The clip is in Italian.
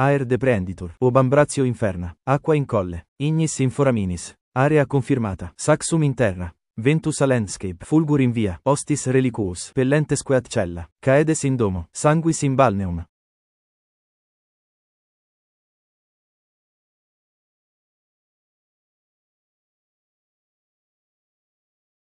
Aer deprenditur, obambratio inferna, acqua in colle, ignis in foraminis, area confermata, saxum in terra, Ventus a landscape, fulgur in via, hostis reliquus, pellentes queat cella, caedes in domo, sanguis in balneum,